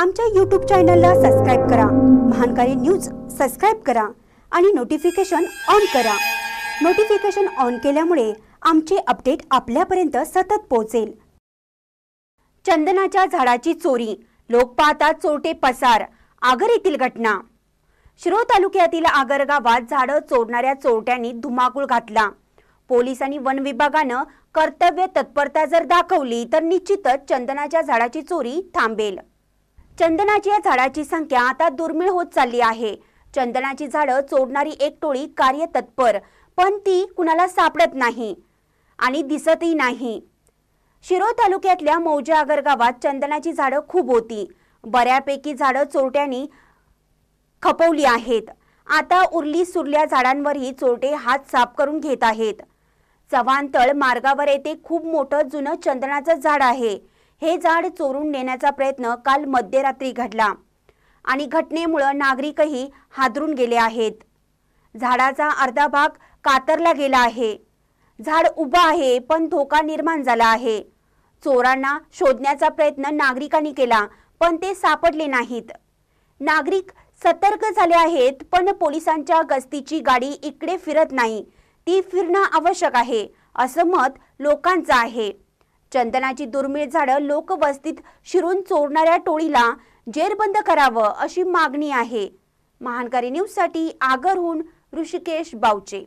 आमच्या यूट्यूब चॅनलला सबस्क्राईब करा महानकारी न्यूज सबस्क्राईब करा आणि नोटिफिकेशन ऑन करा नोटिफिकेशन ऑन केल्यामुळे आमचे अपडेट आपल्यापर्यंत सतत पोहोचेल चंदनाच्या झाडाची चोरी लोक पाहतात चोरटे पसार आगर येथील घटना शिरो तालुक्यातील आगर गावात झाडं चोरणाऱ्या चोरट्यांनी धुमाकूळ घातला पोलीस आणि वन विभागानं कर्तव्य तत्परता जर दाखवली तर निश्चितच चंदनाच्या झाडाची चोरी थांबेल चंदनाची या झाडाची संख्या आता दुर्मिळ होत चालली आहे चंदनाची झाडं चोडणारी एक टोळी कार्य तत्पर पण ती कुणाला सापडत नाही आणि दिसतही नाही शिरोळ तालुक्यातल्या मौजा आगर गावात चंदनाची झाडं खूप होती बऱ्यापैकी झाडं चोरट्यांनी खपवली आहेत आता उरली सुरल्या झाडांवरही चोरटे हात साफ करून घेत आहेत चव्हाण तळ मार्गावर येथे खूप मोठं जुनं चंदनाचं झाड आहे हे झाड चोरून नेण्याचा प्रयत्न काल मध्यरात्री घडला आणि घटनेमुळं नागरिकही हादरून गेले आहेत झाडाचा अर्धा भाग कातरला गेला आहे झाड उभं आहे पण धोका निर्माण झाला आहे चोरांना शोधण्याचा प्रयत्न नागरिकांनी केला पण ते सापडले नाहीत नागरिक सतर्क झाले आहेत पण पोलिसांच्या गस्तीची गाडी इकडे फिरत नाही ती फिरणं आवश्यक आहे असं मत लोकांचं आहे चंदनाची दुर्मिळ झाडं लोकवस्तीत शिरून चोरणाऱ्या टोळीला जेरबंद करावं अशी मागणी आहे महानकारी न्यूजसाठी आगरहून ऋषिकेश बावचे